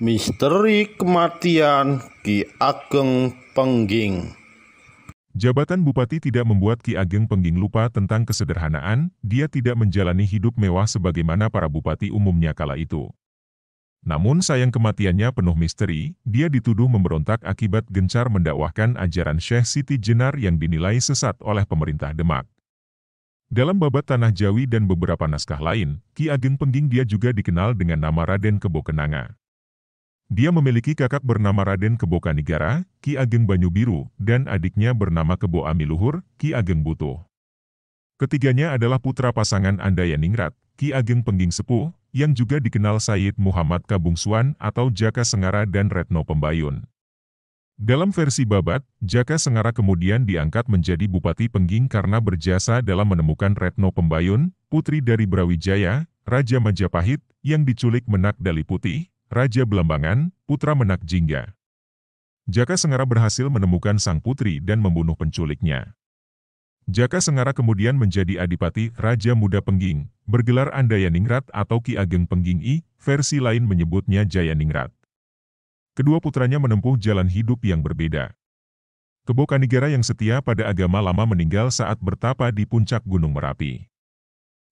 Misteri kematian Ki Ageng Pengging. Jabatan bupati tidak membuat Ki Ageng Pengging lupa tentang kesederhanaan, dia tidak menjalani hidup mewah sebagaimana para bupati umumnya kala itu. Namun sayang kematiannya penuh misteri, dia dituduh memberontak akibat gencar mendakwahkan ajaran Syekh Siti Jenar yang dinilai sesat oleh pemerintah Demak. Dalam babat Tanah Jawi dan beberapa naskah lain, Ki Ageng Pengging dia juga dikenal dengan nama Raden Kebokenanga. Dia memiliki kakak bernama Raden Kebo Kanigara, Ki Ageng Banyu Biru, dan adiknya bernama Kebo Amiluhur, Ki Ageng Butuh. Ketiganya adalah putra pasangan Andaya Ningrat, Ki Ageng Pengging Sepuh, yang juga dikenal Said Muhammad Kabungsuan atau Jaka Sengara dan Retno Pembayun. Dalam versi babat, Jaka Sengara kemudian diangkat menjadi Bupati Pengging karena berjasa dalam menemukan Retno Pembayun, putri dari Brawijaya, Raja Majapahit, yang diculik Menak Dali Putih, Raja Belambangan, Putra Menak Jingga. Jaka Sengara berhasil menemukan sang putri dan membunuh penculiknya. Jaka Sengara kemudian menjadi adipati Raja Muda Pengging, bergelar Andayaningrat atau Ki Ageng Pengging I, versi lain menyebutnya Jayaningrat. Kedua putranya menempuh jalan hidup yang berbeda. Kebokanigara yang setia pada agama lama meninggal saat bertapa di puncak Gunung Merapi.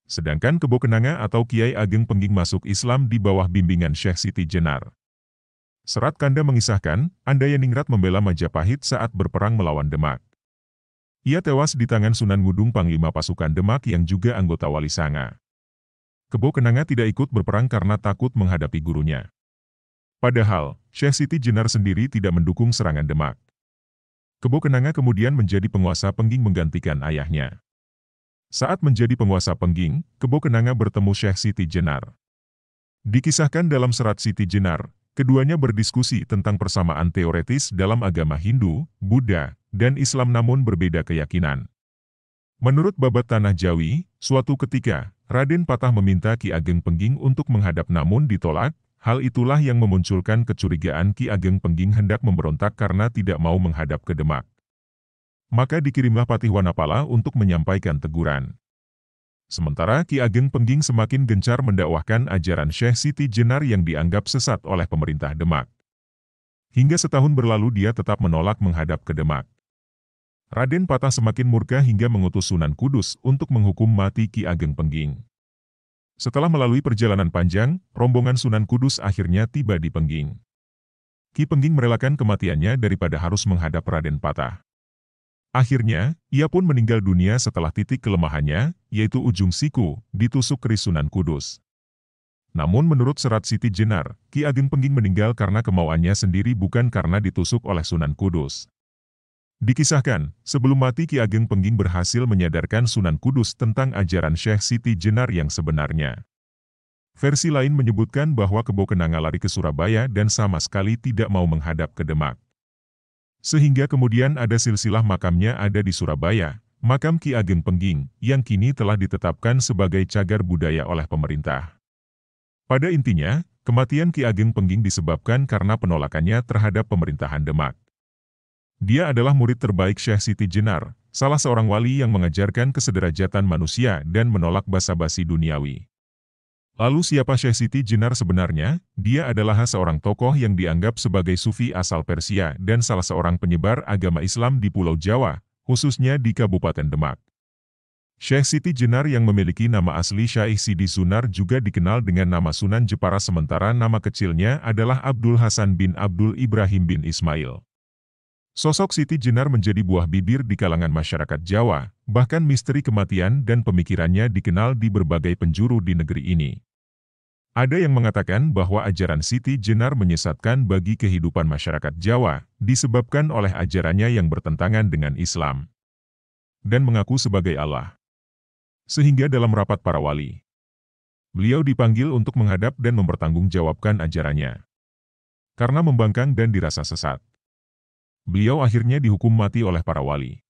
Sedangkan Kebo Kenanga atau Kiai Ageng Pengging masuk Islam di bawah bimbingan Syekh Siti Jenar. Serat Kanda mengisahkan, Andaya Ningrat membela Majapahit saat berperang melawan Demak. Ia tewas di tangan Sunan Ngudung Panglima Pasukan Demak yang juga anggota Wali Sanga. Kebo Kenanga tidak ikut berperang karena takut menghadapi gurunya. Padahal, Syekh Siti Jenar sendiri tidak mendukung serangan Demak. Kebo Kenanga kemudian menjadi penguasa pengging menggantikan ayahnya. Saat menjadi penguasa Pengging, Kebo Kenanga bertemu Syekh Siti Jenar. Dikisahkan dalam serat Siti Jenar, keduanya berdiskusi tentang persamaan teoretis dalam agama Hindu, Buddha, dan Islam namun berbeda keyakinan. Menurut Babat Tanah Jawi, suatu ketika, Raden Patah meminta Ki Ageng Pengging untuk menghadap namun ditolak, hal itulah yang memunculkan kecurigaan Ki Ageng Pengging hendak memberontak karena tidak mau menghadap ke Demak. Maka dikirimlah Patih Wanapala untuk menyampaikan teguran. Sementara Ki Ageng Pengging semakin gencar mendakwahkan ajaran Syekh Siti Jenar yang dianggap sesat oleh pemerintah Demak. Hingga setahun berlalu dia tetap menolak menghadap ke Demak. Raden Patah semakin murka hingga mengutus Sunan Kudus untuk menghukum mati Ki Ageng Pengging. Setelah melalui perjalanan panjang, rombongan Sunan Kudus akhirnya tiba di Pengging. Ki Pengging merelakan kematiannya daripada harus menghadap Raden Patah. Akhirnya, ia pun meninggal dunia setelah titik kelemahannya, yaitu ujung siku, ditusuk kerisunan kudus. Namun menurut serat Siti Jenar, Ki Ageng Pengging meninggal karena kemauannya sendiri bukan karena ditusuk oleh Sunan Kudus. Dikisahkan, sebelum mati Ki Ageng Pengging berhasil menyadarkan Sunan Kudus tentang ajaran Syekh Siti Jenar yang sebenarnya. Versi lain menyebutkan bahwa Kebo Kenanga lari ke Surabaya dan sama sekali tidak mau menghadap ke Demak. Sehingga kemudian ada silsilah makamnya ada di Surabaya, makam Ki Ageng Pengging, yang kini telah ditetapkan sebagai cagar budaya oleh pemerintah. Pada intinya, kematian Ki Ageng Pengging disebabkan karena penolakannya terhadap pemerintahan Demak. Dia adalah murid terbaik Syekh Siti Jenar, salah seorang wali yang mengajarkan kesederajatan manusia dan menolak basa-basi duniawi. Lalu siapa Syekh Siti Jenar sebenarnya? Dia adalah seorang tokoh yang dianggap sebagai sufi asal Persia dan salah seorang penyebar agama Islam di Pulau Jawa, khususnya di Kabupaten Demak. Syekh Siti Jenar yang memiliki nama asli Syaikh Sidi Sunar juga dikenal dengan nama Sunan Jepara sementara nama kecilnya adalah Abdul Hasan bin Abdul Ibrahim bin Ismail. Sosok Siti Jenar menjadi buah bibir di kalangan masyarakat Jawa, bahkan misteri kematian dan pemikirannya dikenal di berbagai penjuru di negeri ini. Ada yang mengatakan bahwa ajaran Siti Jenar menyesatkan bagi kehidupan masyarakat Jawa, disebabkan oleh ajarannya yang bertentangan dengan Islam. Dan mengaku sebagai Allah. Sehingga dalam rapat para wali, beliau dipanggil untuk menghadap dan mempertanggungjawabkan ajarannya. Karena membangkang dan dirasa sesat. Beliau akhirnya dihukum mati oleh para wali.